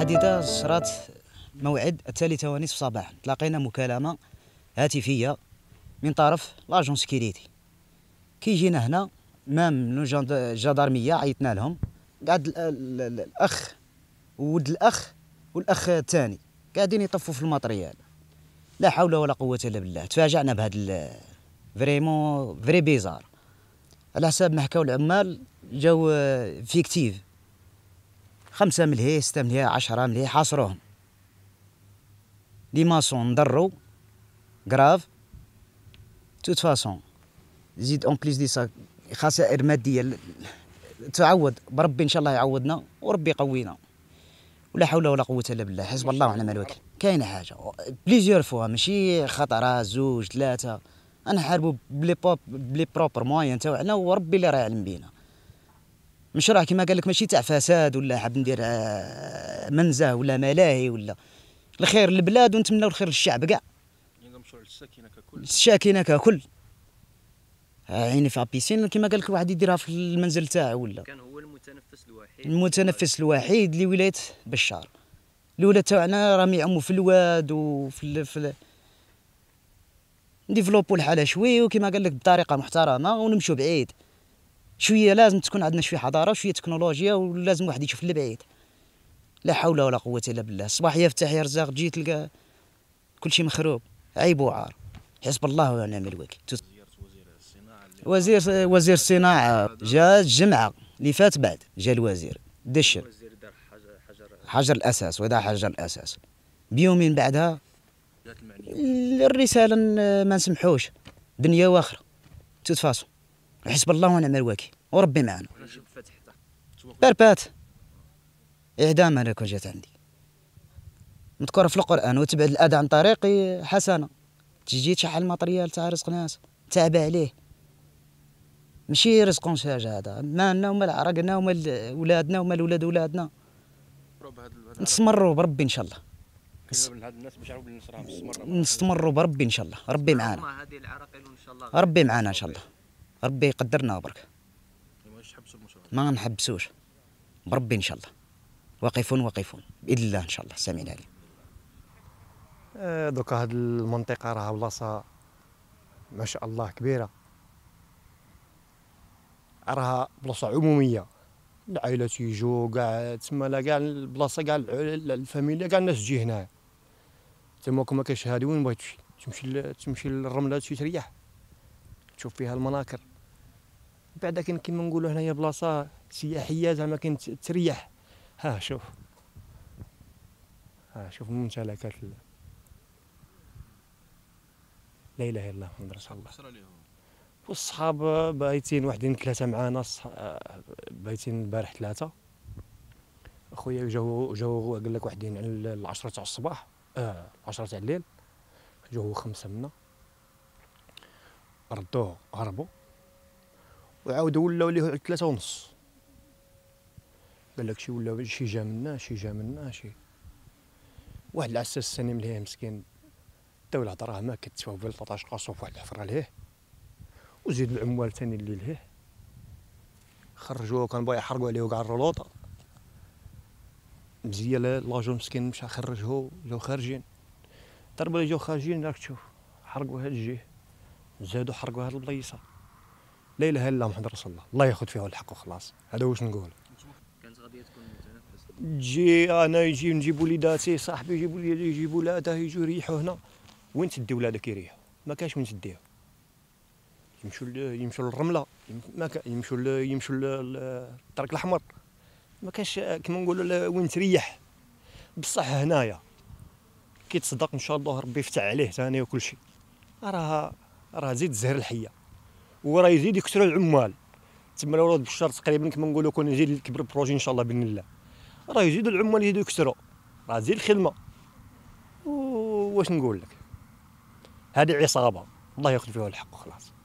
حادثة صرات موعد الثالثة ونصف صباحا تلاقينا مكالمة هاتفية من طرف لاجون سكيريتي كي جينا هنا مام الجدارمية عيطنا لهم قعد الأخ وود الأخ والأخ الثاني قاعدين يطفوا في الماتريال لا حول ولا قوة إلا بالله تفاجأنا بهذا فريمون فري بيزار على حساب ما حكاو العمال جاو فيكتيف خمسة ملهي ستة ملهي عشرة ملهي حاصروهم لي ماسون ضرو كراف توت فاسون زيد اون بليس دي سا خسائر مادية تعود بربي ان شاء الله يعوضنا وربي يقوينا ولا حول ولا قوة الا بالله حسب الله ونعم الوكيل كاينة حاجة بليزيور فوا ماشي خطرة زوج ثلاثة انا حاربو بلي بوب بلي بروبر موايان تاعنا وربي اللي راه يعلم بينا مش راه كما قال لك ماشي تاع فساد ولا حاب ندير آه، منزه ولا ملاهي ولا الخير للبلاد ونتمناو الخير للشعب كاع الساكنه ككل الساكنه ككل عيني في بيسين كما قال لك واحد يديرها في المنزل تاعه ولا كان هو المتنفس الوحيد المتنفس الوحيد لولايه بشار الولاد تاعنا راهم يعموا في الواد وفي ال... في ال... نديفلوبو الحاله شوي وكما قال لك بطريقه محترمه ونمشوا بعيد شويه لازم تكون عندنا شويه حضاره وشويه تكنولوجيا ولازم واحد يشوف البعيد لا حول ولا قوه الا بالله صباح يفتح يا رزاق تجي تلقى كل شيء مخروب عيب وعار حسب الله ونعم الوكيل وزير وزير الصناعه جاء الجمعه اللي فات بعد جاء الوزير دشر حجر الاساس ودا حجر الاساس بيومين بعدها الرساله ما نسمحوش دنيا واخره توت فاسون حسب الله ونعم الوكيل وربي معنا بربات إعدام أنا كون جات عندي مذكورة في القرآن وتبعد الأذى عن طريقي حسنة تجي تشحل الماتريال تاع رزق ناس تابع عليه ماشي رزق شاج هذا مالنا ومال عرقنا ومال ولادنا ومال ولاد ولادنا نستمروا بربي ان شاء الله نستمروا بربي ان شاء الله ربي معانا ربي معانا ان شاء الله ربي يقدرنا برك ما نحبسوش بربي ان شاء الله واقفون واقفون باذن الله ان شاء الله سامعين علي آه، دوكا هاد المنطقه راها بلاصه ما شاء الله كبيره راها بلاصه عموميه العائله تيجو كاع تما لا كاع البلاصه كاع الفاميليا كاع الناس تجي هنا تما كما كاش هادي وين بغيت تمشي تمشي للرمله تريح تشوف فيها المناكر بعدا كاين كيما نقولوا هنايا بلاصه سياحيه زعما كاين تريح ها شوف ها شوف الممتلكات لا اله الا الله محمد رسول الله والصحاب بايتين واحدين ثلاثه معانا بايتين البارح ثلاثه خويا جاو جاو قال لك واحدين على العشرة تاع الصباح اه العشرة تاع الليل جاو خمسة منا ردوه هربوا وعاودوا ولاو ليه ثلاثة ونص قال لك شي ولا شي جا منا شي جا منا شي واحد العساس السني من مسكين داو الهضره ما كتساوي في 13 قاصوف واحد الحفره ليه وزيد العمال ثاني اللي ليه خرجوه كان بغا يحرقوا عليه كاع الرلوطه مزيان لاجون مسكين مشى خرجوه جاو خارجين ضربوا جاو خارجين راك تشوف حرقوا هاد الجهه زادوا حرقوا هاد البلايصه لا اله الا محمد رسول الله الله ياخذ فيها الحق وخلاص هذا واش نقول جي تجي انا يجي نجيب وليداتي صاحبي لي يجيب ولادها يجوا يريحوا هنا وين تدي ولادك يريحوا ما كاش وين تديه يمشوا يمشوا للرمله ما يمشوا يمشوا للطريق الاحمر ما كاش كما نقولوا وين تريح بصح هنايا تصدق ان شاء الله ربي يفتح عليه ثاني وكل شيء راه راه زيد الزهر الحيه وراه يزيد يكثروا العمال تما الورود بالشهر تقريبا كما نقولوا كون يزيد الكبر بروجي ان شاء الله باذن الله راه يزيد العمال يزيدوا يكثروا راه تزيد الخدمه واش نقول لك هذه عصابه الله ياخذ فيها الحق خلاص